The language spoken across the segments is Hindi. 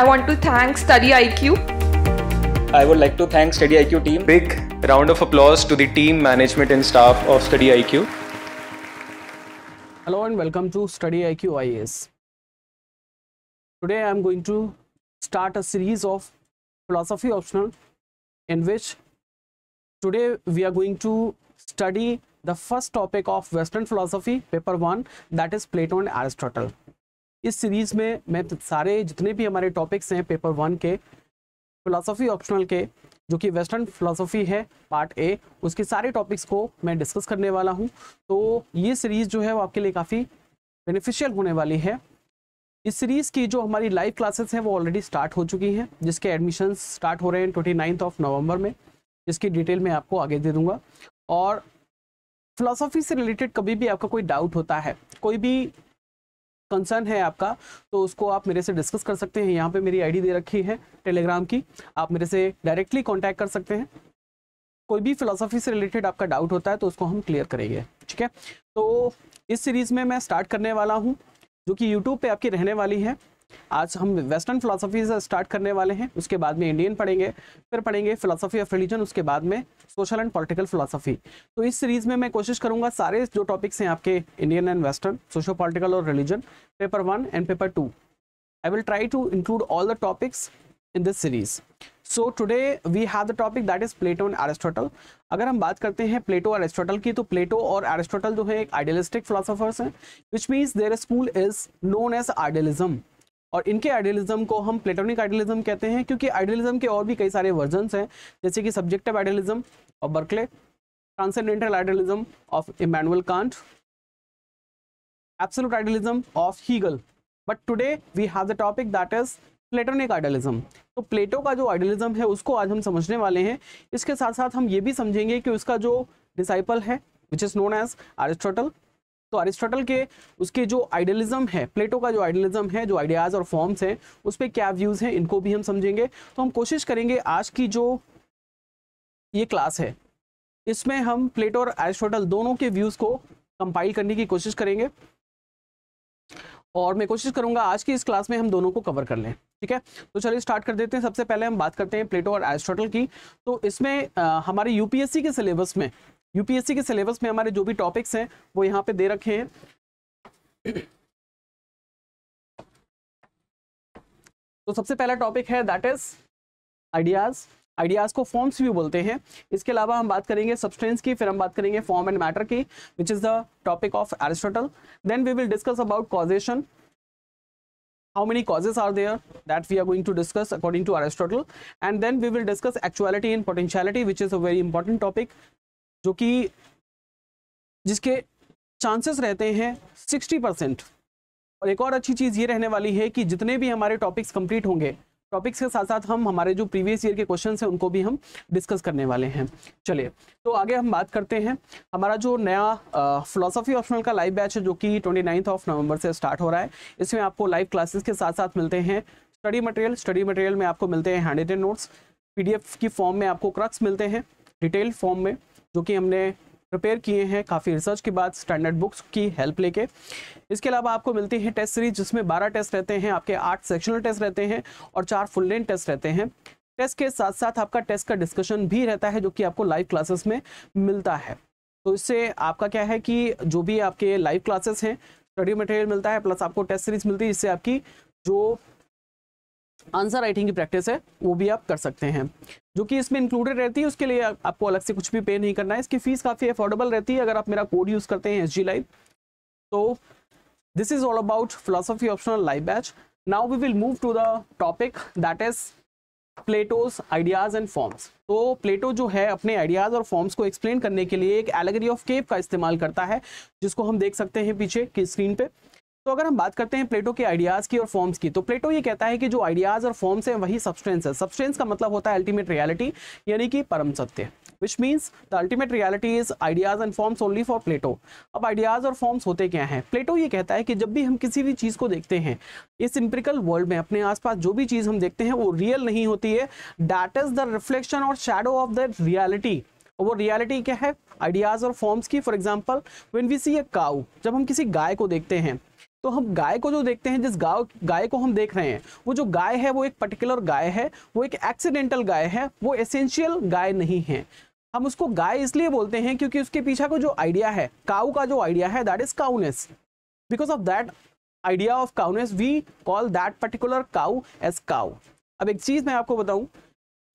I want to thank Study IQ. I would like to thank Study IQ team. Big round of applause to the team, management, and staff of Study IQ. Hello and welcome to Study IQ IAS. Today I am going to start a series of philosophy optional in which today we are going to study the first topic of Western philosophy, paper 1, that is Plato and Aristotle. इस सीरीज में मैं तो सारे जितने भी हमारे टॉपिक्स हैं पेपर वन के फिलासफी ऑप्शनल के जो कि वेस्टर्न फिलासफी है पार्ट ए उसके सारे टॉपिक्स को मैं डिस्कस करने वाला हूँ तो ये सीरीज़ जो है वो आपके लिए काफ़ी बेनिफिशियल होने वाली है इस सीरीज़ की जो हमारी लाइव क्लासेस हैं वो ऑलरेडी स्टार्ट हो चुकी हैं जिसके एडमिशन स्टार्ट हो रहे हैं ट्वेंटी ऑफ नवंबर में जिसकी डिटेल मैं आपको आगे दे दूंगा और फिलोसॉफी से रिलेटेड कभी भी आपका कोई डाउट होता है कोई भी कंसर्न है आपका तो उसको आप मेरे से डिस्कस कर सकते हैं यहाँ पे मेरी आईडी दे रखी है टेलीग्राम की आप मेरे से डायरेक्टली कॉन्टैक्ट कर सकते हैं कोई भी फिलोसफी से रिलेटेड आपका डाउट होता है तो उसको हम क्लियर करेंगे ठीक है तो इस सीरीज़ में मैं स्टार्ट करने वाला हूँ जो कि यूट्यूब पर आपकी रहने वाली है आज हम वेस्टर्न फिलोसफी से स्टार्ट करने वाले हैं उसके बाद में इंडियन पढ़ेंगे फिर पढ़ेंगे फिलोसफी ऑफ रिलीजन उसके बाद में सोशल एंड पॉलिटिकल फिलोसफी तो इस सीरीज में मैं कोशिश करूंगा सारे जो टॉपिक्स हैं आपके Indian and western socio political और religion paper one and paper two I will try to include all the topics in this series so today we have the topic that is Plato and Aristotle अगर हम बात करते हैं प्लेटो और एरिस्टोटल की तो प्लेटो और एरिस्टोटल जो है एक आइडियलिस्टिक फिलोसफर्स हैं which means their school is known as idealism और इनके आइडियलिज्म को हम प्लेटोनिक आइडियलिज्म कहते हैं क्योंकि आइडियलिज्म के और भी कई सारे वर्जन हैं जैसे कि सब्जेक्टिव आइडियलिज्म और Berkeley transcendental idealism of Immanuel Kant absolute idealism of Hegel but today we have the topic that is Platonic idealism तो प्लेटो का जो आइडियलिज्म है उसको आज हम समझने वाले हैं इसके साथ साथ हम ये भी समझेंगे कि उसका जो डिसाइपल है which is known as Aristotle तो अरिस्टोटल के उसके जो आइडियलिज्म है प्लेटो का जो आइडियलिज्म है जो आइडियाज और फॉर्म्स हैं उस पर क्या व्यूज हैं इनको भी हम समझेंगे तो हम कोशिश करेंगे आज की जो ये क्लास है इसमें हम प्लेटो और अरिस्टोटल दोनों के व्यूज को कंपाइल करने की कोशिश करेंगे और मैं कोशिश करूंगा आज की इस क्लास में हम दोनों को कवर कर लें ठीक है तो चलिए स्टार्ट कर देते हैं सबसे पहले हम बात करते हैं प्लेटो और एरिस्टोटल की तो इसमें आ, हमारे यूपीएससी के सिलेबस में यूपीएससी के सिलेबस में हमारे जो भी टॉपिक्स हैं वो यहाँ पे दे रखे हैं तो सबसे पहला टॉपिक है दैट इज आइडियाज आइडियाज को फॉर्म्स भी बोलते हैं इसके अलावा हम बात करेंगे सब्सटेंस की फिर हम बात करेंगे फॉर्म एंड मैटर की which is the topic of Aristotle then we will discuss about causation how many causes are there that we are going to discuss according to Aristotle and then we will discuss actuality in potentiality which is a very important topic जो कि जिसके चांसेस रहते हैं सिक्सटी परसेंट और एक और अच्छी चीज़ ये रहने वाली है कि जितने भी हमारे टॉपिक्स कंप्लीट होंगे टॉपिक्स के साथ साथ हम हमारे जो प्रीवियस ईयर के क्वेश्चन हैं उनको भी हम डिस्कस करने वाले हैं चलिए तो आगे हम बात करते हैं हमारा जो नया फिलोसॉफी ऑप्शनल का लाइव बैच है जो कि ट्वेंटी ऑफ नवंबर से स्टार्ट हो रहा है इसमें आपको लाइव क्लासेस के साथ साथ मिलते हैं स्टडी मटेरियल स्टडी मटेरियल में आपको मिलते हैं हैंड रिटेन नोट्स पी की फॉर्म में आपको क्रक्स मिलते हैं डिटेल फॉर्म में जो कि हमने प्रिपेयर किए हैं काफ़ी रिसर्च के बाद स्टैंडर्ड बुक्स की हेल्प लेके इसके अलावा आपको मिलती है टेस्ट सीरीज जिसमें 12 टेस्ट रहते हैं आपके आठ सेक्शनल टेस्ट रहते हैं और चार फुल लेन टेस्ट रहते हैं टेस्ट के साथ साथ आपका टेस्ट का डिस्कशन भी रहता है जो कि आपको लाइव क्लासेस में मिलता है तो इससे आपका क्या है कि जो भी आपके लाइव क्लासेस हैं स्टडी मटेरियल मिलता है प्लस आपको टेस्ट सीरीज मिलती है जिससे आपकी जो आंसर राइटिंग की प्रैक्टिस है वो भी आप कर सकते हैं जो कि इसमें इंक्लूडेड रहती है उसके लिए आपको अलग से कुछ भी पे नहीं करना है इसकी फीस काफ़ी अफोर्डेबल रहती है अगर आप मेरा कोड यूज़ करते हैं एस जी तो this is all about philosophy optional live batch now we will move to the topic that is Plato's ideas and forms तो प्लेटो जो है अपने आइडियाज और फॉर्म्स को एक्सप्लेन करने के लिए एक एलेगरी ऑफ केप का इस्तेमाल करता है जिसको हम देख सकते हैं पीछे की स्क्रीन पे तो अगर हम बात करते हैं प्लेटो के आइडियाज़ की और फॉर्म्स की तो प्लेटो ये कहता है कि जो आइडियाज़ और फॉर्म्स हैं वही सब्सटेंस है सब्सटेंस का मतलब होता है अल्टीमेट रियलिटी यानी कि परम सत्य which means the ultimate reality is ideas and forms only for Plato अब आइडियाज़ और फॉर्म्स होते क्या हैं प्लेटो ये कहता है कि जब भी हम किसी भी चीज़ को देखते हैं इस इम्प्रिकल वर्ल्ड में अपने आसपास जो भी चीज़ हम देखते हैं वो रियल नहीं होती है डैट इज़ द रिफ्लेक्शन और शेडो ऑफ द रियलिटी वो रियलिटी क्या है आइडियाज़ और फॉर्म्स की for example when we see a cow जब हम किसी गाय को देखते हैं तो हम गाय को जो देखते हैं जिस गाय गाय को हम देख रहे हैं वो जो गाय है वो एक पर्टिकुलर गाय है वो एक एक्सीडेंटल गाय है वो एसेंशियल गाय नहीं है हम उसको गाय इसलिए बोलते हैं क्योंकि उसके पीछा का जो आइडिया है काऊ का जो आइडिया है that is cowness because of that idea of cowness we call that particular cow as cow अब एक चीज़ मैं आपको बताऊं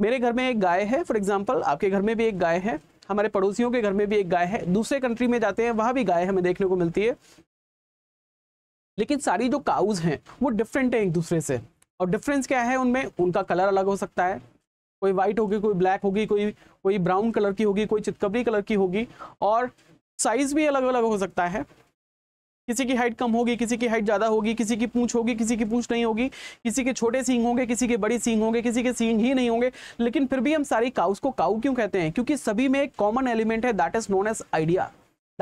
मेरे घर में एक गाय है फॉर एग्जाम्पल आपके घर में भी एक गाय है हमारे पड़ोसियों के घर में भी एक गाय है दूसरे कंट्री में जाते हैं वहां भी गाय हमें देखने को मिलती है लेकिन सारी जो काउज हैं वो डिफरेंट है एक दूसरे से और डिफरेंस क्या है उनमें उनका कलर अलग हो सकता है कोई वाइट होगी कोई ब्लैक होगी कोई कोई ब्राउन कलर की होगी कोई चितकबरी कलर की होगी और साइज भी अलग अलग हो सकता है किसी की हाइट कम होगी किसी की हाइट ज़्यादा होगी किसी की पूंछ होगी किसी की पूंछ नहीं होगी किसी के छोटे सींग होंगे किसी के बड़े सींग होंगे किसी के सींग ही नहीं होंगे लेकिन फिर भी हम सारी काउस को काऊ क्यों कहते हैं क्योंकि सभी में एक कॉमन एलिमेंट है that is known as idea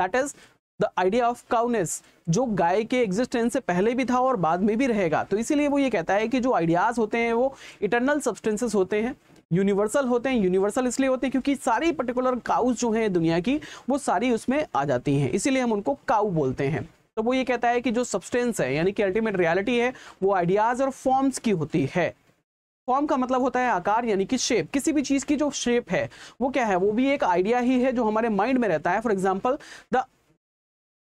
that is the idea of cowness जो गाय के एग्जिस्टेंस से पहले भी था और बाद में भी रहेगा तो इसीलिए वो ये कहता है कि जो आइडियाज होते हैं वो इटरनल सब्सटेंसेस होते हैं यूनिवर्सल होते हैं यूनिवर्सल इसलिए होते हैं क्योंकि सारी पर्टिकुलर काउज जो हैं दुनिया की वो सारी उसमें आ जाती हैं इसीलिए हम उनको काउ बोलते हैं तो वो ये कहता है कि जो सब्सटेंस है यानी कि अल्टीमेट रियालिटी है वो आइडियाज और फॉर्म्स की होती है फॉर्म का मतलब होता है आकार यानी कि शेप किसी भी चीज़ की जो शेप है वो क्या है वो भी एक आइडिया ही है जो हमारे माइंड में रहता है for example the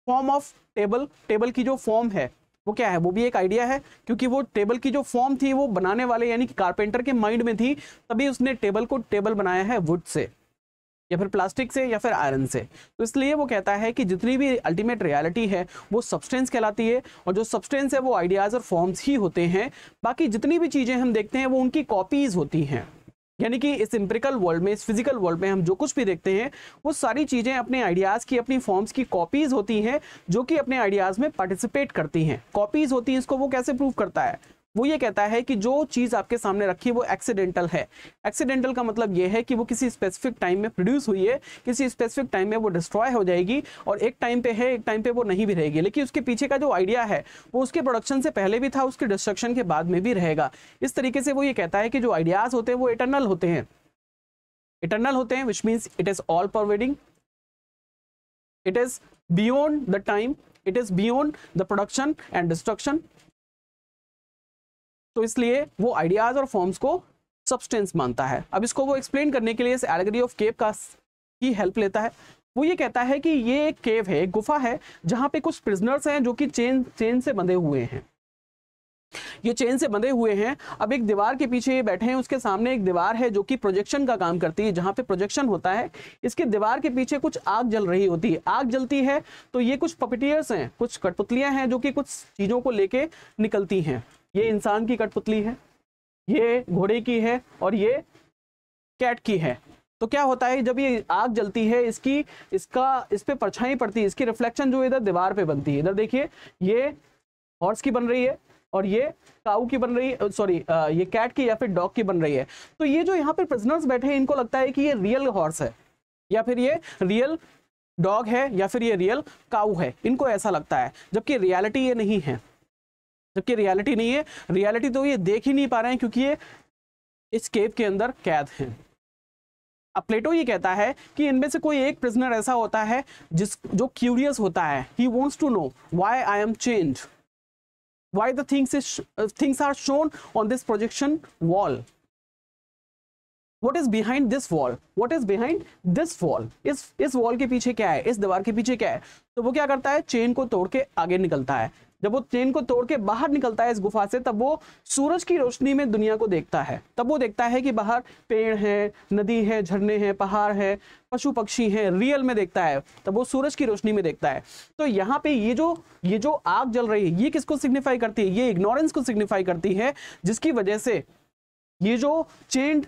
form of table table की जो फॉर्म है वो क्या है वो भी एक आइडिया है क्योंकि वो टेबल की जो फॉर्म थी वो बनाने वाले यानी कि कारपेंटर के माइंड में थी तभी उसने टेबल को टेबल बनाया है वुड से या फिर प्लास्टिक से या फिर आयरन से तो इसलिए वो कहता है कि जितनी भी अल्टीमेट रियलिटी है वो सब्सटेंस कहलाती है और जो सब्सटेंस है वो आइडियाज़ और फॉर्म्स ही होते हैं बाकी जितनी भी चीज़ें हम देखते हैं वो उनकी कॉपीज़ होती हैं यानी कि इस इम्प्रिकल वर्ल्ड में इस फिजिकल वर्ल्ड में हम जो कुछ भी देखते हैं वो सारी चीज़ें अपने आइडियाज़ की अपनी फॉर्म्स की कॉपीज़ होती हैं जो कि अपने आइडियाज़ में पार्टिसिपेट करती हैं कॉपीज़ होती हैं इसको वो कैसे प्रूव करता है वो ये कहता है कि जो चीज़ आपके सामने रखी है वो एक्सीडेंटल है एक्सीडेंटल का मतलब ये है कि वो किसी स्पेसिफिक टाइम में प्रोड्यूस हुई है किसी स्पेसिफिक टाइम में वो डिस्ट्रॉय हो जाएगी और एक टाइम पे है एक टाइम पे वो नहीं भी रहेगी लेकिन उसके पीछे का जो आइडिया है वो उसके प्रोडक्शन से पहले भी था उसके डिस्ट्रक्शन के बाद में भी रहेगा इस तरीके से वो ये कहता है कि जो आइडियाज़ होते हैं वो इटरनल होते हैं इटरनल होते हैं which means it is all pervading it is beyond the time it is beyond the production and destruction तो इसलिए वो आइडियाज और फॉर्म्स को सब्सटेंस मानता है अब इसको वो एक्सप्लेन करने के लिए इस एलगरी ऑफ केव का की हेल्प लेता है वो ये कहता है कि ये एक केव है गुफा है जहाँ पे कुछ प्रिजनर्स हैं जो कि चेन चेन से बंधे हुए हैं ये चेन से बंधे हुए हैं अब एक दीवार के पीछे ये बैठे हैं उसके सामने एक दीवार है जो कि प्रोजेक्शन का काम करती है जहां पे प्रोजेक्शन होता है इसके दीवार के पीछे कुछ आग जल रही होती है आग जलती है तो ये कुछ पपिटियर्स हैं कुछ कठपुतलियां हैं जो कि कुछ चीजों को लेके निकलती हैं ये इंसान की कठपुतली है ये घोड़े की है और ये कैट की है तो क्या होता है जब ये आग जलती है इसकी इसका इस पर परछाई पड़ती है इसकी रिफ्लेक्शन जो इधर दीवार पे बनती है इधर देखिए ये हॉर्स की बन रही है और ये काऊ की बन रही है सॉरी ये कैट की या फिर डॉग की बन रही है तो ये जो यहाँ पे प्रिजनर्स बैठे हैं इनको लगता है कि ये रियल हॉर्स है या फिर ये रियल डॉग है या फिर ये रियल काऊ है इनको ऐसा लगता है जबकि रियलिटी ये नहीं है जबकि रियलिटी नहीं है रियलिटी तो ये देख ही नहीं पा रहे हैं क्योंकि ये इस केव के अंदर कैद हैं अब प्लेटो ये कहता है कि इनमें से कोई एक प्रिजनर ऐसा होता है जिस जो क्यूरियस होता है he wants to know why I am change why the things things are shown on this projection wall What is behind this wall What is behind this wall इस इस वॉल के पीछे क्या है इस दीवार के पीछे क्या है तो वो क्या करता है चेन को तोड़ के आगे निकलता है जब वो प्लेन को तोड़ के बाहर निकलता है इस गुफा से तब वो सूरज की रोशनी में दुनिया को देखता है तब वो देखता है कि बाहर पेड़ है नदी है झरने हैं पहाड़ है पशु पक्षी हैं रियल में देखता है तब वो सूरज की रोशनी में देखता है तो यहाँ पे ये जो ये जो आग जल रही है ये किसको सिग्निफाई करती है ये इग्नोरेंस को सिग्निफाई करती है जिसकी वजह से ये जो चेंड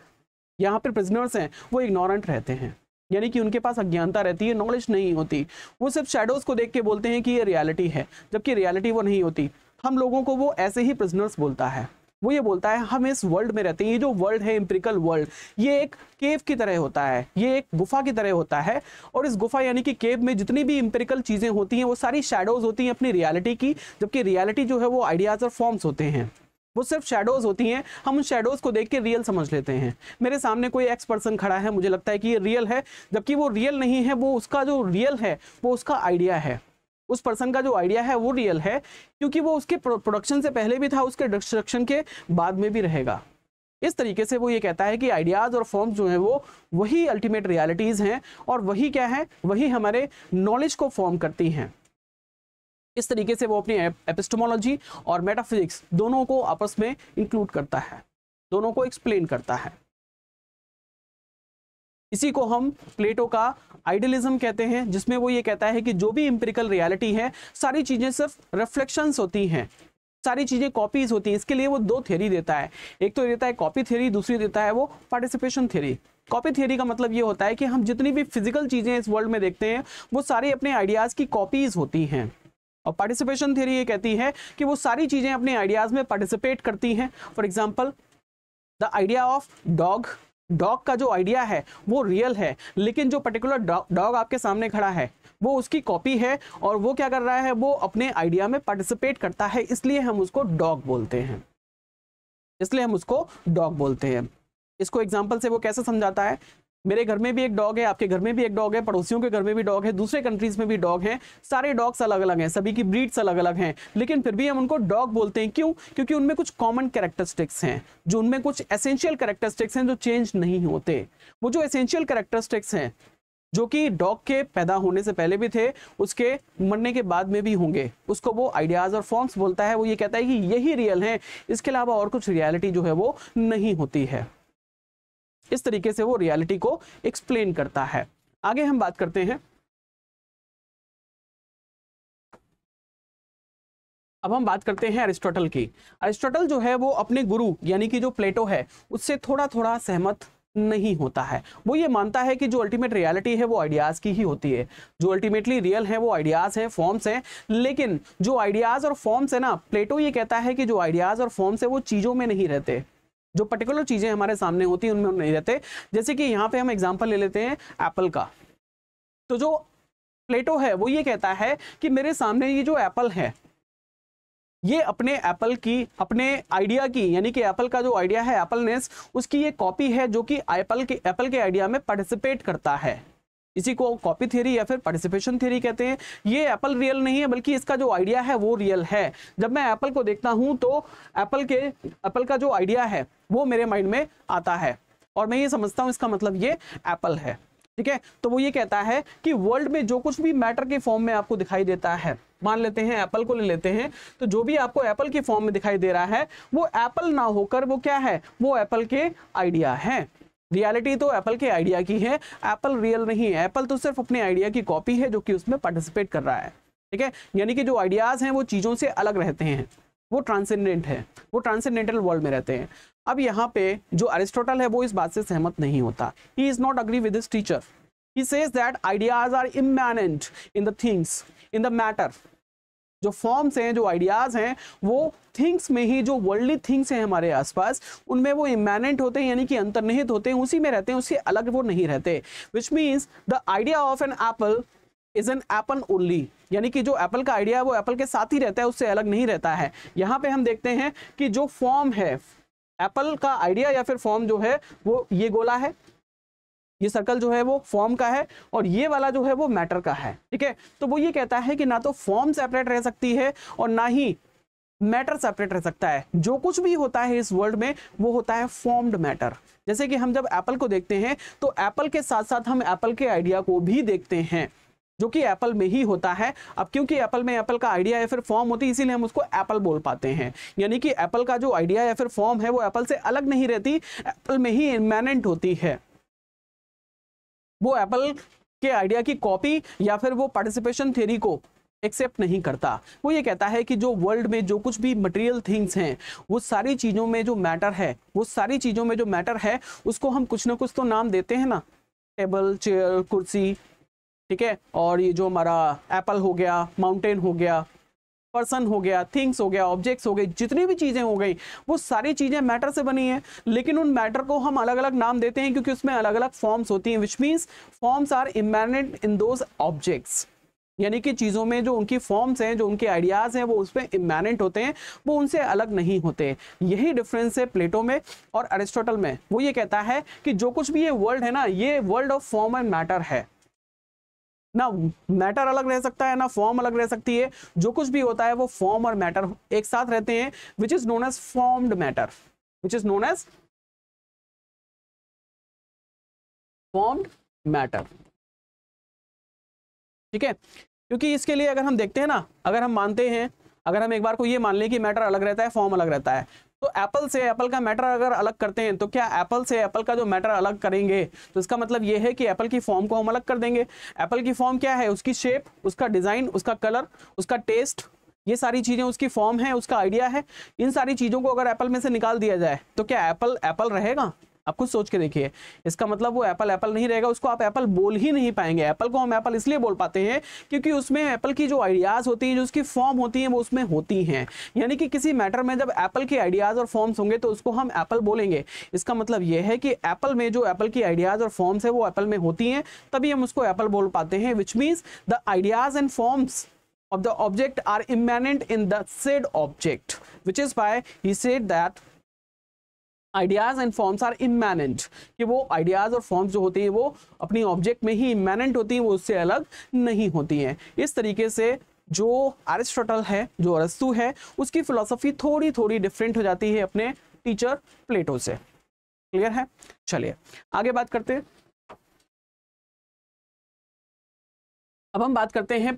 यहाँ पे प्रिजनर्स हैं वो इग्नोरेंट रहते हैं यानी कि उनके पास अज्ञानता रहती है नॉलेज नहीं होती वो सिर्फ शेडोज को देख के बोलते हैं कि ये रियलिटी है जबकि रियलिटी वो नहीं होती हम लोगों को वो ऐसे ही प्रिजनर्स बोलता है वो ये बोलता है हम इस वर्ल्ड में रहते हैं ये जो वर्ल्ड है इम्प्रिकल वर्ल्ड ये एक केव की तरह होता है ये एक गुफा की तरह होता है और इस गुफा यानी कि केव में जितनी भी इम्पेरिकल चीज़ें होती हैं वो सारी शेडोज होती हैं अपनी रियलिटी की जबकि रियलिटी जो है वो आइडियाज़ और फॉर्म्स होते हैं वो सिर्फ शेडोज होती हैं हम उन शेडोज को देख के रियल समझ लेते हैं मेरे सामने कोई एक्स पर्सन खड़ा है मुझे लगता है कि ये रियल है जबकि वो रियल नहीं है वो उसका जो रियल है वो उसका आइडिया है उस पर्सन का जो आइडिया है वो रियल है क्योंकि वो उसके प्रोडक्शन से पहले भी था उसके डिस्ट्रक्शन के बाद में भी रहेगा इस तरीके से वो ये कहता है कि आइडियाज़ और फॉर्म्स जो हैं वो वही अल्टीमेट रियलिटीज़ हैं और वही क्या है वही हमारे नॉलेज को फॉर्म करती हैं इस तरीके से वो अपनी एपिस्टोमोलॉजी और मेटाफिजिक्स दोनों को आपस में इंक्लूड करता है दोनों को एक्सप्लेन करता है इसी को हम प्लेटो का आइडियलिज्म कहते हैं जिसमें वो ये कहता है कि जो भी इंपेरिकल रियलिटी है सारी चीज़ें सिर्फ रिफ्लेक्शंस होती हैं सारी चीज़ें कॉपीज होती हैं इसके लिए वो दो थ्योरी देता है एक तो देता है कॉपी थ्योरी दूसरी देता है वो पार्टिसिपेशन थ्योरी कॉपी थ्योरी का मतलब ये होता है कि हम जितनी भी फिजिकल चीज़ें इस वर्ल्ड में देखते हैं वो सारी अपने आइडियाज़ की कॉपीज़ होती हैं और पार्टिसिपेशन थ्योरी ये कहती है कि वो सारी चीज़ें अपने आइडियाज़ में पार्टिसिपेट करती हैं for example the idea of dog dog का जो आइडिया है वो रियल है लेकिन जो पर्टिकुलर डॉग आपके सामने खड़ा है वो उसकी कॉपी है और वो क्या कर रहा है वो अपने आइडिया में पार्टिसिपेट करता है इसलिए हम उसको डॉग बोलते हैं इसलिए हम उसको डॉग बोलते हैं इसको एग्जांपल से वो कैसे समझाता है मेरे घर में भी एक डॉग है आपके घर में भी एक डॉग है पड़ोसियों के घर में भी डॉग है दूसरे कंट्रीज में भी डॉग है सारे डॉग्स अलग अलग हैं सभी की ब्रीड्स अलग अलग हैं लेकिन फिर भी हम उनको डॉग बोलते हैं क्यों क्योंकि उनमें कुछ कॉमन कैरेक्टरिस्टिक्स हैं जो उनमें कुछ एसेंशियल कैरेक्टरिस्टिक्स हैं जो चेंज नहीं होते वो जो एसेंशियल कैरेक्टरिस्टिक्स हैं जो कि डॉग के पैदा होने से पहले भी थे उसके मरने के बाद में भी होंगे उसको वो आइडियाज और फॉर्म्स बोलता है वो ये कहता है कि यही रियल है इसके अलावा और कुछ रियलिटी जो है वो नहीं होती है इस तरीके से वो रियलिटी को एक्सप्लेन करता है आगे हम बात करते हैं अब हम बात करते हैं अरिस्टोटल की अरिस्टोटल जो है वो अपने गुरु यानी कि जो प्लेटो है उससे थोड़ा थोड़ा सहमत नहीं होता है वो ये मानता है कि जो अल्टीमेट रियलिटी है वो आइडियाज़ की ही होती है जो अल्टीमेटली रियल है वो आइडियाज़ हैं फॉर्म्स हैं लेकिन जो आइडियाज़ और फॉर्म्स है ना प्लेटो ये कहता है कि जो आइडियाज़ और फॉर्म्स है वो चीज़ों में नहीं रहते जो पर्टिकुलर चीज़ें हमारे सामने होती हैं उनमें हम नहीं रहते जैसे कि यहाँ पे हम एग्जाम्पल ले लेते हैं एप्पल का तो जो प्लेटो है वो ये कहता है कि मेरे सामने ये जो एप्पल है ये अपने एप्पल की अपने आइडिया की यानी कि एप्पल का जो आइडिया है एप्पलनेस उसकी ये कॉपी है जो कि एप्पल के एप्पल के आइडिया में पार्टिसिपेट करता है इसी को कॉपी थ्योरी या फिर पार्टिसिपेशन थ्योरी कहते हैं ये एप्पल रियल नहीं है बल्कि इसका जो आइडिया है वो रियल है जब मैं एप्पल को देखता हूं तो एप्पल के एप्पल का जो आइडिया है वो मेरे माइंड में आता है और मैं ये समझता हूं इसका मतलब ये एप्पल है ठीक है तो वो ये कहता है कि वर्ल्ड में जो कुछ भी मैटर के फॉर्म में आपको दिखाई देता है मान लेते हैं एप्पल को ले लेते हैं तो जो भी आपको एप्पल के फॉर्म में दिखाई दे रहा है वो एप्पल ना होकर वो क्या है वो एप्पल के आइडिया है रियलिटी तो एप्पल के आइडिया की है एप्पल रियल नहीं है एप्पल तो सिर्फ अपने आइडिया की कॉपी है जो कि उसमें पार्टिसिपेट कर रहा है ठीक है यानी कि जो आइडियाज़ हैं वो चीज़ों से अलग रहते हैं वो ट्रांसेंडेंट है वो ट्रांसेंडेंटल वर्ल्ड में रहते हैं अब यहाँ पे जो अरिस्टोटल है वो इस बात से सहमत नहीं होता he is not agree with teacher he says that ideas are immanent in the things in the matter जो फॉर्म्स हैं जो आइडियाज़ हैं वो थिंग्स में ही जो वर्ल्डली थिंग्स हैं हमारे आसपास उनमें वो इमेनेंट होते हैं यानी कि अंतर्निहित होते हैं उसी में रहते हैं उससे अलग वो नहीं रहते which means the idea of an apple is an apple only यानी कि जो एप्पल का आइडिया है वो एप्पल के साथ ही रहता है उससे अलग नहीं रहता है यहाँ पे हम देखते हैं कि जो फॉर्म है एप्पल का आइडिया या फिर फॉर्म जो है वो ये गोला है ये सर्कल जो है वो फॉर्म का है और ये वाला जो है वो मैटर का है ठीक है तो वो ये कहता है कि ना तो फॉर्म सेपरेट रह सकती है और ना ही मैटर सेपरेट रह सकता है जो कुछ भी होता है इस वर्ल्ड में वो होता है फॉर्म्ड मैटर जैसे कि हम जब एप्पल को देखते हैं तो एप्पल के साथ साथ हम एप्पल के आइडिया को भी देखते हैं जो कि एप्पल में ही होता है अब क्योंकि एप्पल में एप्पल का आइडिया या फिर फॉर्म होती है इसीलिए हम उसको एप्पल बोल पाते हैं यानी कि एप्पल का जो आइडिया या फिर फॉर्म है वो एप्पल से अलग नहीं रहती एप्पल में ही इमेनेंट होती है वो एप्पल के आइडिया की कॉपी या फिर वो पार्टिसिपेशन थ्योरी को एक्सेप्ट नहीं करता वो ये कहता है कि जो वर्ल्ड में जो कुछ भी मटेरियल थिंग्स हैं वो सारी चीज़ों में जो मैटर है वो सारी चीज़ों में जो मैटर है उसको हम कुछ ना कुछ तो नाम देते हैं ना टेबल चेयर कुर्सी ठीक है और ये जो हमारा एप्पल हो गया माउंटेन हो गया पर्सन हो गया थिंग्स हो गया ऑब्जेक्ट्स हो गए जितनी भी चीज़ें हो गई वो सारी चीज़ें मैटर से बनी है लेकिन उन मैटर को हम अलग अलग नाम देते हैं क्योंकि उसमें अलग अलग फॉर्म्स होती हैं which means forms are immanent in those objects यानी कि चीज़ों में जो उनकी फॉर्म्स हैं जो उनके आइडियाज़ हैं वो उस पर इमेनेंट होते हैं वो उनसे अलग नहीं होते यही डिफरेंस है प्लेटो में और अरिस्टोटल में वो ये कहता है कि जो कुछ भी ये वर्ल्ड है ना ये world of form and matter है ना मैटर अलग रह सकता है ना फॉर्म अलग रह सकती है जो कुछ भी होता है वो फॉर्म और मैटर एक साथ रहते हैं which is known as formed matter which is known as formed matter ठीक है क्योंकि इसके लिए अगर हम देखते हैं ना अगर हम मानते हैं अगर हम एक बार को ये मान लें कि मैटर अलग रहता है फॉर्म अलग रहता है तो एप्पल से एप्पल का मैटर अगर अलग करते हैं तो क्या एप्पल से एप्पल का जो मैटर अलग करेंगे तो इसका मतलब ये है कि एप्पल की फॉर्म को हम अलग कर देंगे एप्पल की फॉर्म क्या है उसकी शेप उसका डिज़ाइन उसका कलर उसका टेस्ट ये सारी चीज़ें उसकी फॉर्म है उसका आइडिया है इन सारी चीज़ों को अगर एप्पल में से निकाल दिया जाए तो क्या एप्पल एप्पल रहेगा आप खुद सोच के देखिए इसका मतलब वो एप्पल एप्पल नहीं रहेगा उसको आप एप्पल बोल ही नहीं पाएंगे एप्पल को हम एप्पल इसलिए बोल पाते हैं क्योंकि उसमें एप्पल की जो आइडियाज़ होती हैं जो उसकी फॉर्म होती हैं वो उसमें होती हैं यानी कि किसी मैटर में जब एप्पल के आइडियाज़ और फॉर्म्स होंगे तो उसको हम एप्पल बोलेंगे इसका मतलब यह है कि एप्पल में जो एप्पल की आइडियाज़ और फॉर्म्स है वो एप्पल में होती हैं तभी हम उसको एप्पल बोल पाते हैं which means the ideas and forms of the object are immanent in the said object which is by he said that ideas and forms are immanent कि वो आइडियाज और फॉर्म्स जो होती हैं वो अपनी ऑब्जेक्ट में ही इमेनेंट होती हैं वो उससे अलग नहीं होती हैं इस तरीके से जो अरिस्टोटल है जो अरस्तु है उसकी फिलोसफी थोड़ी थोड़ी डिफरेंट हो जाती है अपने टीचर प्लेटो से क्लियर है चलिए आगे बात करते हैं अब हम बात करते हैं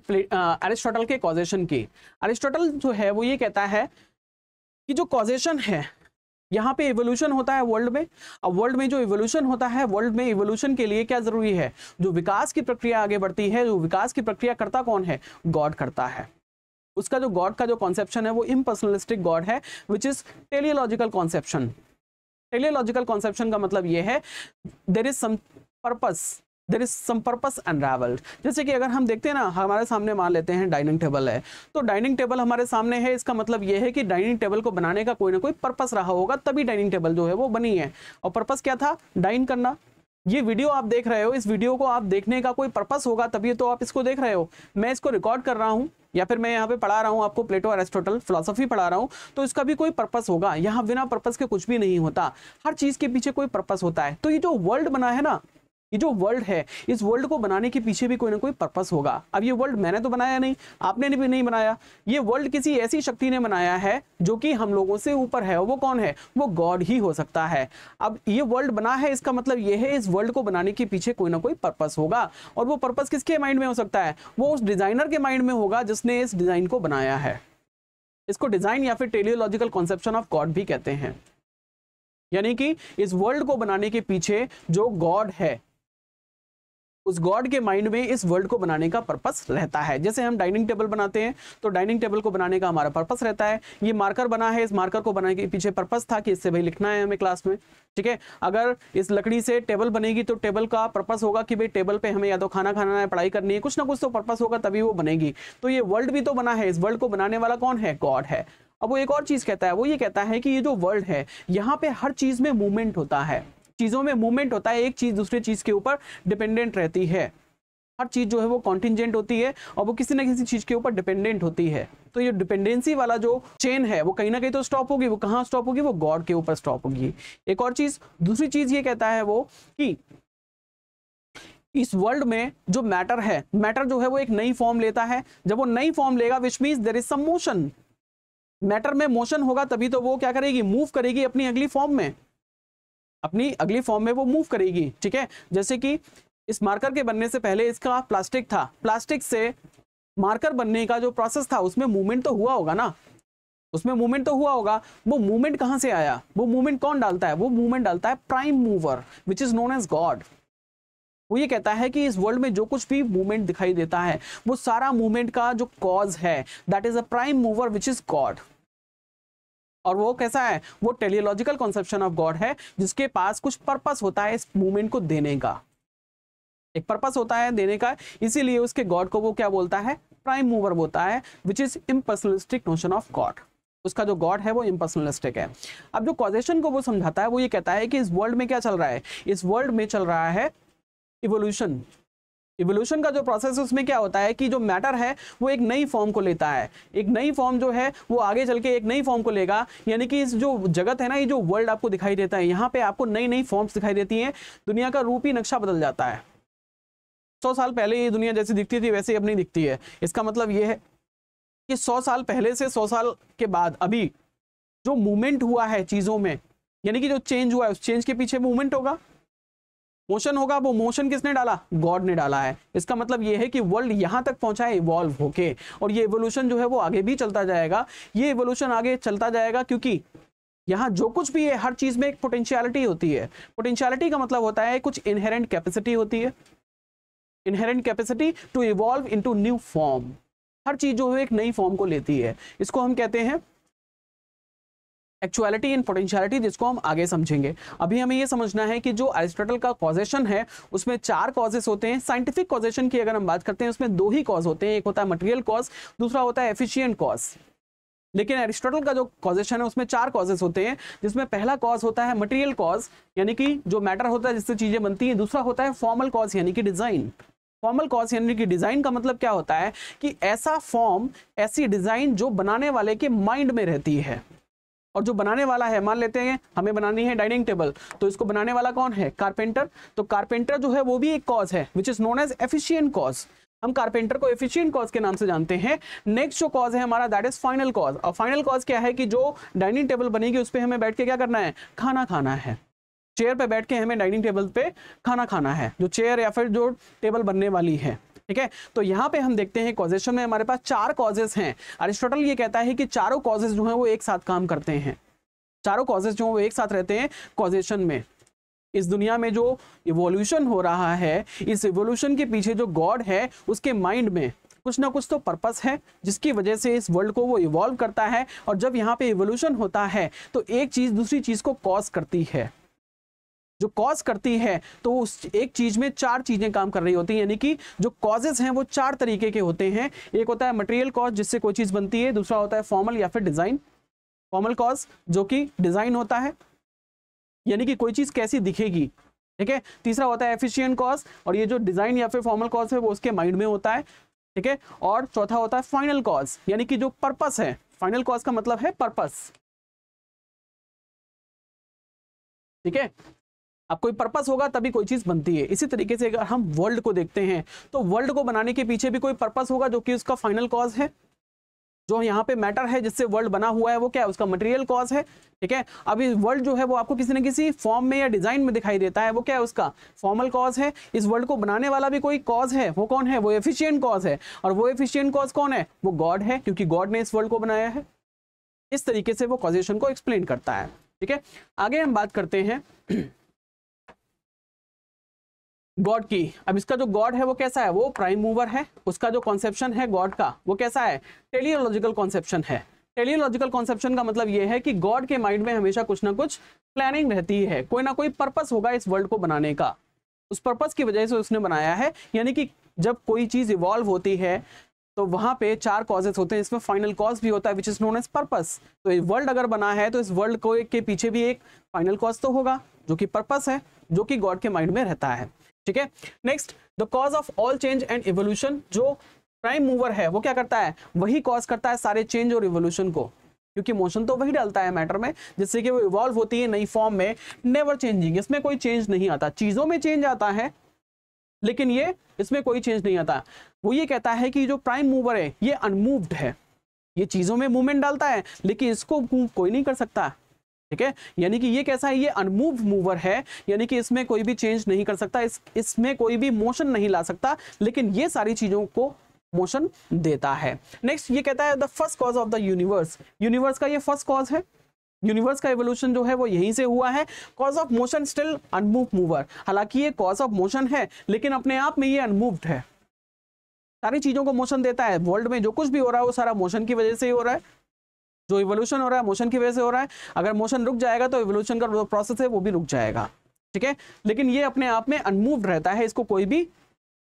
अरिस्टोटल के कॉजेशन की अरिस्टोटल जो है वो ये कहता है कि जो कॉजेशन है यहाँ पे इवोल्यूशन होता है वर्ल्ड में अब वर्ल्ड में जो इवोल्यूशन होता है वर्ल्ड में इवोल्यूशन के लिए क्या जरूरी है जो विकास की प्रक्रिया आगे बढ़ती है जो विकास की प्रक्रिया करता कौन है गॉड करता है उसका जो गॉड का जो कॉन्सेप्शन है वो इम्पर्सनलिस्टिक गॉड है which is teleological conception teleological conception का मतलब ये है there is some purpose there is some unravelled जैसे कि अगर हम देखते हैं ना हमारे सामने मान लेते हैं डाइनिंग टेबल है तो डाइनिंग टेबल हमारे सामने है इसका मतलब यह है कि डाइनिंग टेबल को बनाने का कोई ना कोई पर्पस रहा होगा तभी डाइनिंग टेबल जो है वो बनी है और पर्पस क्या था डाइन करना ये वीडियो आप देख रहे हो इस वीडियो को आप देखने का कोई पर्पस होगा तभी तो आप इसको देख रहे हो मैं इसको रिकॉर्ड कर रहा हूँ या फिर मैं यहाँ पे पढ़ा रहा हूँ आपको प्लेटो एरिस्टोटल फिलोसफी पढ़ा रहा हूँ तो इसका भी कोई पर्पस होगा यहाँ बिना पर्पस के कुछ भी नहीं होता हर चीज़ के पीछे कोई पर्पस होता है तो ये जो वर्ल्ड बना है ना ये जो वर्ल्ड है इस वर्ल्ड को बनाने के पीछे भी कोई ना कोई पर्पस होगा अब ये वर्ल्ड मैंने तो बनाया नहीं आपने भी नहीं बनाया ये वर्ल्ड किसी ऐसी शक्ति ने बनाया है जो कि हम लोगों से ऊपर है वो कौन है वो गॉड ही हो सकता है अब ये वर्ल्ड बना है इसका मतलब ये है इस वर्ल्ड को बनाने के पीछे कोई ना कोई पर्पस होगा और वो पर्पस किसके माइंड में हो सकता है वो उस डिजाइनर के माइंड में होगा जिसने इस डिजाइन को बनाया है इसको डिजाइन या फिर टेलियोलॉजिकल कॉन्सेप्शन ऑफ गॉड भी कहते हैं यानी कि इस वर्ल्ड को बनाने के पीछे जो गॉड है उस गॉड के माइंड में इस वर्ल्ड को बनाने का पर्पस रहता है जैसे हम डाइनिंग टेबल बनाते हैं तो डाइनिंग टेबल को बनाने का हमारा पर्पस रहता है ये मार्कर बना है इस मार्कर को बनाने के पीछे पर्पस था कि इससे भाई लिखना है हमें क्लास में ठीक है अगर इस लकड़ी से टेबल बनेगी तो टेबल का पर्पस होगा कि भाई टेबल पे हमें या तो खाना खाना है पढ़ाई करनी है कुछ ना कुछ तो पर्पस होगा तभी वो बनेगी तो ये वर्ल्ड भी तो बना है इस वर्ल्ड को बनाने वाला कौन है गॉड है अब वो एक और चीज़ कहता है वो ये कहता है कि ये जो वर्ल्ड है यहाँ पे हर चीज़ में मूवमेंट होता है चीज़ों में मूवमेंट होता है एक चीज़ दूसरे चीज़ के ऊपर डिपेंडेंट रहती है हर चीज़ जो है वो कॉन्टिजेंट होती है और वो किसी ना किसी चीज़ के ऊपर डिपेंडेंट होती है तो ये डिपेंडेंसी वाला जो चेन है वो कहीं ना कहीं तो स्टॉप होगी वो कहाँ स्टॉप होगी वो गॉड के ऊपर स्टॉप होगी एक और चीज़ दूसरी चीज़ ये कहता है वो कि इस वर्ल्ड में जो मैटर है मैटर जो है वो एक नई फॉर्म लेता है जब वो नई फॉर्म लेगा which mean there is some motion matter में मोशन होगा तभी तो वो क्या करेगी मूव करेगी अपनी अगली फॉर्म में अपनी अगली फॉर्म में वो मूव करेगी ठीक है जैसे कि इस मार्कर के बनने से पहले इसका प्लास्टिक था प्लास्टिक से मार्कर बनने का जो प्रोसेस था उसमें मूवमेंट तो हुआ होगा ना उसमें मूवमेंट तो हुआ होगा वो मूवमेंट कहां से आया वो मूवमेंट कौन डालता है वो मूवमेंट डालता है prime mover which is known as god वो ये कहता है कि इस वर्ल्ड में जो कुछ भी मूवमेंट दिखाई देता है वो सारा मूवमेंट का जो कॉज है that is a prime mover which is god और वो कैसा है वो टेलियोलॉजिकल कॉन्सेप्शन ऑफ गॉड है जिसके पास कुछ पर्पस होता है इस मूवमेंट को देने का एक पर्पस होता है देने का इसीलिए उसके गॉड को वो क्या बोलता है प्राइम मूवर होता है which is impersonalistic notion of god उसका जो गॉड है वो इम्पर्सनलिस्टिक है अब जो कॉजेशन को वो समझाता है वो ये कहता है कि इस वर्ल्ड में क्या चल रहा है इस वर्ल्ड में चल रहा है इवोल्यूशन इवोल्यूशन का जो प्रोसेस है उसमें क्या होता है कि जो मैटर है वो एक नई फॉर्म को लेता है एक नई फॉर्म जो है वो आगे चल के एक नई फॉर्म को लेगा यानी कि इस जो जगत है ना ये जो वर्ल्ड आपको दिखाई देता है यहाँ पे आपको नई नई फॉर्म्स दिखाई देती हैं दुनिया का रूप ही नक्शा बदल जाता है सौ साल पहले ये दुनिया जैसी दिखती थी वैसे अब नहीं दिखती है इसका मतलब ये है कि सौ साल पहले से सौ साल के बाद अभी जो मूवमेंट हुआ है चीज़ों में यानी कि जो चेंज हुआ है उस चेंज के पीछे मूवमेंट होगा मोशन होगा वो मोशन किसने डाला गॉड ने डाला है इसका मतलब ये है कि वर्ल्ड यहाँ तक पहुंचा है इवॉल्व होके और ये इवोल्यूशन जो है वो आगे भी चलता जाएगा ये इवोल्यूशन आगे चलता जाएगा क्योंकि यहाँ जो कुछ भी है हर चीज में एक पोटेंशियलिटी होती है पोटेंशियलिटी का मतलब होता है कुछ इनहेरेंट कैपेसिटी होती है inherent capacity to evolve into new form हर चीज जो है एक नई फॉर्म को लेती है इसको हम कहते हैं एक्चुअलिटी इन पोटेंशियलिटी जिसको हम आगे समझेंगे अभी हमें ये समझना है कि जो एरिस्टोटल का कॉजेशन है उसमें चार कॉजेस होते हैं साइंटिफिक कॉजेशन की अगर हम बात करते हैं उसमें दो ही कॉज होते हैं एक होता है मटेरियल कॉज दूसरा होता है एफिशियंट कॉज लेकिन एरिस्टोटल का जो कॉजेशन है उसमें चार कॉजेस होते हैं जिसमें पहला कॉज होता है मटेरियल कॉज यानी कि जो मैटर होता है जिससे चीजें बनती हैं दूसरा होता है फॉर्मल कॉज यानी कि डिजाइन फॉर्मल कॉज यानी कि डिजाइन का मतलब क्या होता है कि ऐसा फॉर्म ऐसी डिजाइन जो बनाने वाले के माइंड में रहती है और जो बनाने वाला है मान लेते हैं हमें बनानी है डाइनिंग टेबल तो इसको बनाने वाला कौन है कारपेंटर तो कारपेंटर जो है वो भी एक कॉज है which is known as efficient cause हम कारपेंटर को एफिशिएंट कॉज के नाम से जानते हैं नेक्स्ट जो कॉज है हमारा दैट इज फाइनल कॉज और फाइनल कॉज क्या है कि जो डाइनिंग टेबल बनेगी उस पर हमें बैठ के क्या करना है खाना खाना है चेयर पे बैठ के हमें डाइनिंग टेबल पे खाना खाना है जो चेयर या फिर जो टेबल बनने वाली है ठीक है तो यहाँ पे हम देखते हैं कॉजेशन में हमारे पास चार कॉजेज हैं अरिस्टोटल ये कहता है कि चारों कॉजेस जो हैं वो एक साथ काम करते हैं चारों कॉजेस जो हैं वो एक साथ रहते हैं कॉजेशन में इस दुनिया में जो इवोल्यूशन हो रहा है इस इवोल्यूशन के पीछे जो गॉड है उसके माइंड में कुछ ना कुछ तो पर्पस है जिसकी वजह से इस वर्ल्ड को वो इवॉल्व करता है और जब यहाँ पे इवोल्यूशन होता है तो एक चीज़ दूसरी चीज़ को कॉज करती है जो कॉज करती है तो उस एक चीज में चार चीजें काम कर रही होती हैं यानी कि जो कॉजेज हैं वो चार तरीके के होते हैं एक होता है मटेरियल कॉज जिससे कोई चीज बनती है दूसरा होता है फॉर्मल या फिर डिजाइन फॉर्मल कॉज जो कि डिजाइन होता है यानी कि कोई चीज कैसी दिखेगी ठीक है तीसरा होता है एफिशियंट कॉज और ये जो डिजाइन या फिर फॉर्मल कॉज है वो उसके माइंड में होता है ठीक है और चौथा होता है फाइनल कॉज यानी कि जो पर्पस है फाइनल कॉज का मतलब है पर्पस ठीक है अब कोई पर्पस होगा तभी कोई चीज़ बनती है इसी तरीके से अगर हम वर्ल्ड को देखते हैं तो वर्ल्ड को बनाने के पीछे भी कोई पर्पस होगा जो कि उसका फाइनल कॉज है जो यहाँ पे मैटर है जिससे वर्ल्ड बना हुआ है वो क्या है उसका मटेरियल कॉज है ठीक है अभी वर्ल्ड जो है वो आपको किसी न किसी फॉर्म में या डिजाइन में दिखाई देता है वो क्या है उसका फॉर्मल कॉज है इस वर्ल्ड को बनाने वाला भी कोई कॉज है वो कौन है वो एफिशियंट कॉज है और वो एफिशियंट कॉज कौन है वो गॉड है क्योंकि गॉड ने इस वर्ल्ड को बनाया है इस तरीके से वो कॉजेशन को एक्सप्लेन करता है ठीक है आगे हम बात करते हैं गॉड की अब इसका जो गॉड है वो कैसा है वो प्राइम मूवर है उसका जो कॉन्सेप्शन है गॉड का वो कैसा है टेलियोलॉजिकल कॉन्सेप्शन है टेलियोलॉजिकल कॉन्सेप्शन का मतलब ये है कि गॉड के माइंड में हमेशा कुछ ना कुछ प्लानिंग रहती है कोई ना कोई पर्पस होगा इस वर्ल्ड को बनाने का उस पर्पस की वजह से उसने बनाया है यानी कि जब कोई चीज़ इवॉल्व होती है तो वहां पे चार कॉजेस होते हैं इसमें फाइनल कॉज भी होता है which is known as purpose तो वर्ल्ड अगर बना है तो इस वर्ल्ड को के पीछे भी एक फाइनल कॉज तो होगा जो कि पर्पस है जो कि गॉड के माइंड में रहता है ठीक है next the cause of all change and evolution जो प्राइम मूवर है वो क्या करता है वही कॉज करता है सारे चेंज और इवोल्यूशन को क्योंकि मोशन तो वही डालता है मैटर में जिससे कि वो इवॉल्व होती है नई फॉर्म में नेवर चेंजिंग इसमें कोई चेंज नहीं आता चीज़ों में चेंज आता है लेकिन ये इसमें कोई चेंज नहीं आता वो ये कहता है कि जो प्राइम मूवर है ये अनमूव्ड है ये चीज़ों में मूवमेंट डालता है लेकिन इसको मूव कोई नहीं कर सकता ठीक है यानी कि ये कैसा है ये अनमूव मूवर है यानी कि इसमें कोई भी चेंज नहीं कर सकता इस इसमें कोई भी मोशन नहीं ला सकता लेकिन ये सारी चीजों को मोशन देता है नेक्स्ट ये कहता है the first cause of the universe universe का ये फर्स्ट कॉज है यूनिवर्स का एवोल्यूशन जो है वो यहीं से हुआ है cause of motion still unmoved mover हालांकि ये कॉज ऑफ मोशन है लेकिन अपने आप में ये अनमूव्ड है सारी चीजों को मोशन देता है वर्ल्ड में जो कुछ भी हो रहा है वो सारा मोशन की वजह से ही हो रहा है जो इवोल्यूशन हो रहा है मोशन की वजह से हो रहा है अगर मोशन रुक जाएगा तो इवोल्यूशन का प्रोसेस है वो भी रुक जाएगा ठीक है लेकिन ये अपने आप में अनमूव रहता है इसको कोई भी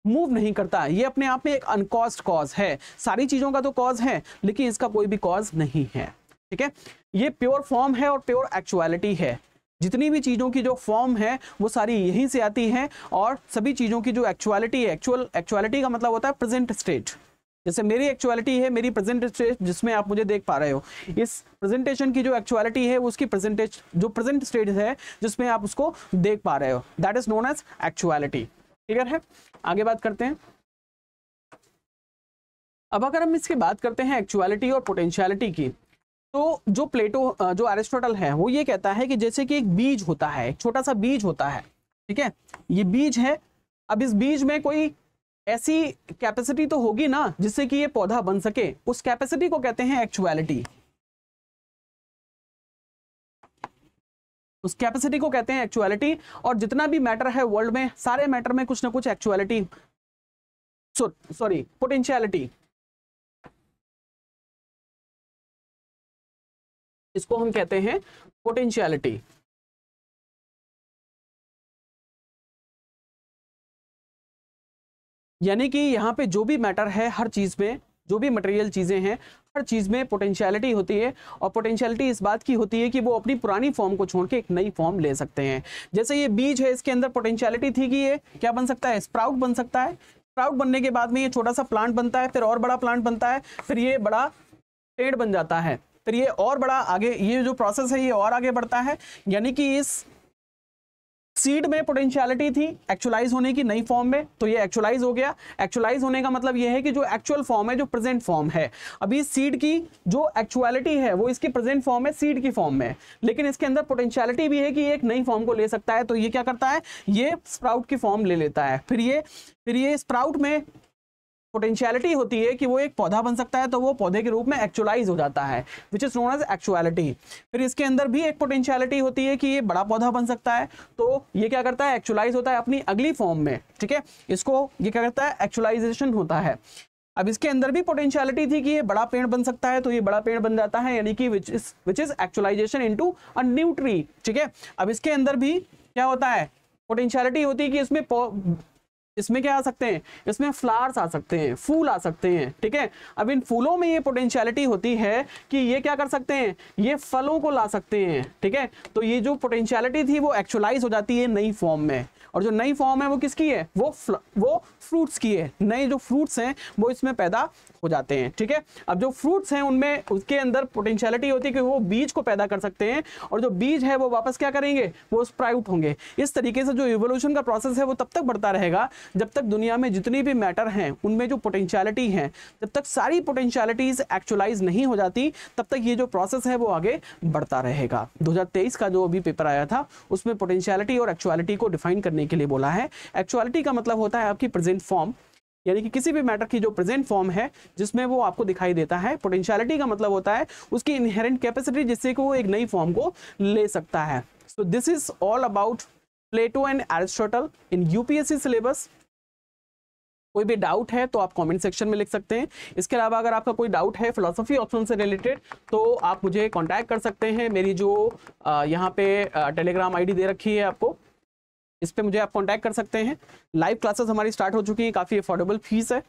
मूव नहीं करता ये अपने आप में एक अनकॉज कॉज है सारी चीज़ों का तो कॉज है लेकिन इसका कोई भी कॉज नहीं है ठीक है ये प्योर फॉर्म है और प्योर एक्चुअलिटी है जितनी भी चीज़ों की जो फॉर्म है वो सारी यहीं से आती है और सभी चीज़ों की जो एक्चुअलिटी है एक्चुअल एक्चुअलिटी का मतलब होता है प्रेजेंट स्टेट जैसे मेरी एक्चुअलिटी है मेरी प्रेजेंटेशन जिसमें आप मुझे देख पा रहे हो इस प्रेजेंटेशन की जो एक्चुअलिटी है उसकी प्रेजेंटेज जो प्रेजेंट स्टेट है जिसमें आप उसको देख पा रहे हो that is known as actuality clear है आगे बात करते हैं अब अगर हम इसकी बात करते हैं एक्चुअलिटी और पोटेंशियलिटी की तो जो प्लेटो जो एरिस्टोटल है वो ये कहता है कि जैसे कि एक बीज होता है एक छोटा सा बीज होता है ठीक है ये बीज है अब इस बीज में कोई ऐसी कैपेसिटी तो होगी ना जिससे कि ये पौधा बन सके उस कैपेसिटी को कहते हैं एक्चुअलिटी उस कैपेसिटी को कहते हैं एक्चुअलिटी और जितना भी मैटर है वर्ल्ड में सारे मैटर में कुछ ना कुछ एक्चुअलिटी सॉरी पोटेंशियलिटी इसको हम कहते हैं पोटेंशियलिटी यानी कि यहाँ पे जो भी मैटर है हर चीज़ में जो भी मटेरियल चीज़ें हैं हर चीज़ में पोटेंशियलिटी होती है और पोटेंशियलिटी इस बात की होती है कि वो अपनी पुरानी फॉर्म को छोड़ के एक नई फॉर्म ले सकते हैं जैसे ये बीज है इसके अंदर पोटेंशियलिटी थी कि ये क्या बन सकता है स्प्राउट बन सकता है स्प्राउट बनने के बाद में ये छोटा सा प्लांट बनता है फिर और बड़ा प्लांट बनता है फिर ये बड़ा पेड़ बन जाता है फिर ये और बड़ा आगे ये जो प्रोसेस है ये और आगे बढ़ता है यानी कि इस सीड में पोटेंशियलिटी थी एक्चुअलाइज होने की नई फॉर्म में तो ये एक्चुअलाइज हो गया एक्चुअलाइज होने का मतलब ये है कि जो एक्चुअल फॉर्म है जो प्रेजेंट फॉर्म है अभी सीड की जो एक्चुअलिटी है वो इसकी प्रेजेंट फॉर्म है सीड की फॉर्म में लेकिन इसके अंदर पोटेंशियलिटी भी है कि ये एक नई फॉर्म को ले सकता है तो ये क्या करता है ये स्प्राउट की फॉर्म ले लेता है फिर ये फिर ये स्प्राउट में पोटेंशियलिटी होती है कि वो एक पौधा बन सकता है तो वो पौधे के रूप में एक्चुअलाइज हो जाता है which is known as actuality फिर इसके अंदर भी एक पोटेंशियलिटी होती है कि ये बड़ा पौधा बन सकता है तो ये क्या करता है एक्चुअलाइज होता है अपनी अगली फॉर्म में ठीक है इसको ये क्या करता है एक्चुअलाइजेशन होता है अब इसके अंदर भी पोटेंशियलिटी थी कि ये बड़ा पेड़ बन सकता है तो ये बड़ा पेड़ बन जाता है यानी कि which is which is actualization into a new tree ठीक है अब इसके अंदर भी क्या होता है पोटेंशियलिटी होती है कि इसमें इसमें क्या आ सकते हैं इसमें फ्लावर्स आ सकते हैं फूल आ सकते हैं ठीक है अब इन फूलों में ये पोटेंशियलिटी होती है कि ये क्या कर सकते हैं ये फलों को ला सकते हैं ठीक है तो ये जो पोटेंशियलिटी थी वो एक्चुअलाइज हो जाती है नई फॉर्म में और जो नई फॉर्म है वो किसकी है वो वो फ्रूट्स की है नए जो फ्रूट्स हैं वो इसमें पैदा हो जाते हैं ठीक है अब जो फ्रूट्स हैं उनमें उसके अंदर पोटेंशियलिटी होती है कि वो बीज को पैदा कर सकते हैं और जो बीज है वो वापस क्या करेंगे वो स्प्राउट होंगे इस तरीके से जो इवोल्यूशन का प्रोसेस है वो तब तक बढ़ता रहेगा जब तक दुनिया में जितनी भी मैटर हैं उनमें जो पोटेंशियलिटी है जब तक सारी पोटेंशियलिटीज एक्चुअलाइज नहीं हो जाती तब तक ये जो प्रोसेस है वो आगे बढ़ता रहेगा दो का जो अभी पेपर आया था उसमें पोटेंशियलिटी और एक्चुअलिटी को डिफाइन करने के लिए बोला है एक्चुअलिटी का मतलब होता है आपकी प्रेजेंट फॉर्म यानी कि किसी भी मैटर की जो प्रेजेंट फॉर्म है जिसमें वो आपको दिखाई देता है पोटेंशियलिटी का मतलब होता है उसकी इनहेरेंट कैपेसिटी जिससे कि वो एक नई फॉर्म को ले सकता है so this is all about Plato and Aristotle in UPSC syllabus कोई भी डाउट है तो आप कमेंट सेक्शन में लिख सकते हैं इसके अलावा अगर आपका कोई डाउट है फिलोसफी ऑप्शन से रिलेटेड तो आप मुझे कांटेक्ट कर सकते हैं मेरी जो यहाँ पे टेलीग्राम आईडी दे रखी है आपको इस पर मुझे आप कॉन्टैक्ट कर सकते हैं लाइव क्लासेस हमारी स्टार्ट हो चुकी हैं काफ़ी अफोर्डेबल फीस है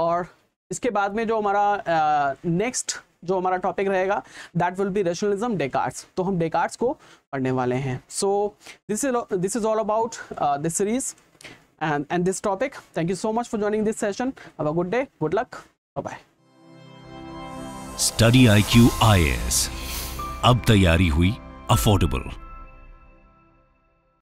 और इसके बाद में जो हमारा नेक्स्ट uh, जो हमारा टॉपिक रहेगा that will be rationalism Descartes तो हम डेकार्ड्स को पढ़ने वाले हैं so this is this is all about this series and and this topic thank you so much for joining this session have a good day good luck bye Study IQ क्यू अब तैयारी हुई अफोर्डेबल